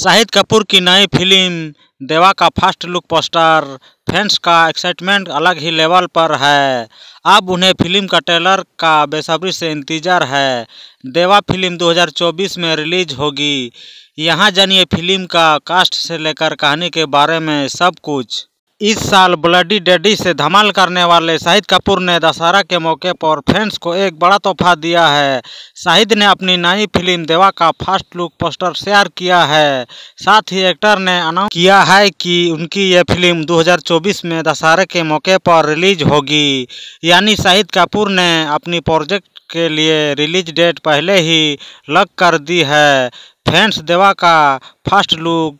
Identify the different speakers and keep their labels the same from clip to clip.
Speaker 1: शाहिद कपूर की नई फिल्म देवा का फर्स्ट लुक पोस्टर फैंस का एक्साइटमेंट अलग ही लेवल पर है अब उन्हें फिल्म का ट्रेलर का बेसब्री से इंतजार है देवा फिल्म 2024 में रिलीज होगी यहाँ जानिए फिल्म का कास्ट से लेकर कहानी के बारे में सब कुछ इस साल ब्लडी डैडी से धमाल करने वाले शाहिद कपूर ने दशहरा के मौके पर फैंस को एक बड़ा तोहफा दिया है शाहिद ने अपनी नई फिल्म देवा का फर्स्ट लुक पोस्टर शेयर किया है साथ ही एक्टर ने अनाउंस किया है कि उनकी ये फिल्म 2024 में दशहरा के मौके पर रिलीज होगी यानी शाहिद कपूर ने अपनी प्रोजेक्ट के लिए रिलीज डेट पहले ही लग कर दी है फैंस देवा का फर्स्ट लुक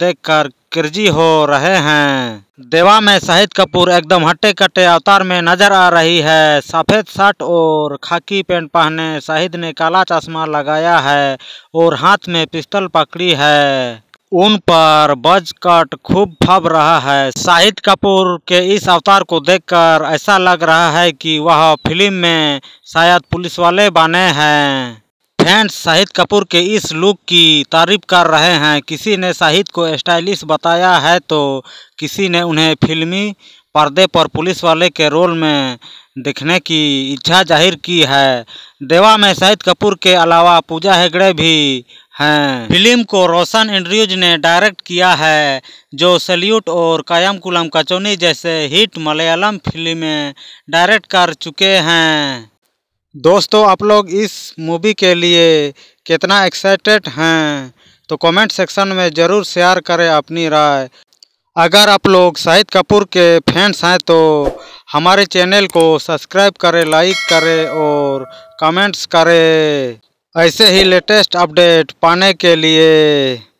Speaker 1: देखकर किरजी हो रहे हैं देवा में शाहिद कपूर एकदम हट्टे कट्टे अवतार में नजर आ रही है सफ़ेद शर्ट और खाकी पैंट पहने शाहिद ने काला चश्मा लगाया है और हाथ में पिस्तल पकड़ी है उन पर बज कट खूब फब रहा है शाहिद कपूर के इस अवतार को देखकर ऐसा लग रहा है कि वह फिल्म में शायद पुलिस वाले बने हैं फैंस शाहिद कपूर के इस लुक की तारीफ कर रहे हैं किसी ने शाहिद को स्टाइलिश बताया है तो किसी ने उन्हें फिल्मी पर्दे पर पुलिस वाले के रोल में देखने की इच्छा जाहिर की है देवा में शाहिद कपूर के अलावा पूजा हेगड़े भी हैं फिल्म को रोशन एंड्रयूज ने डायरेक्ट किया है जो सल्यूट और कायम कुलम कचौनी जैसे हिट मलयालम फिल्में डायरेक्ट कर चुके हैं दोस्तों आप लोग इस मूवी के लिए कितना एक्साइटेड हैं तो कमेंट सेक्शन में ज़रूर शेयर करें अपनी राय अगर आप लोग शाहिद कपूर के फैंस हैं तो हमारे चैनल को सब्सक्राइब करें लाइक करें और कमेंट्स करें ऐसे ही लेटेस्ट अपडेट पाने के लिए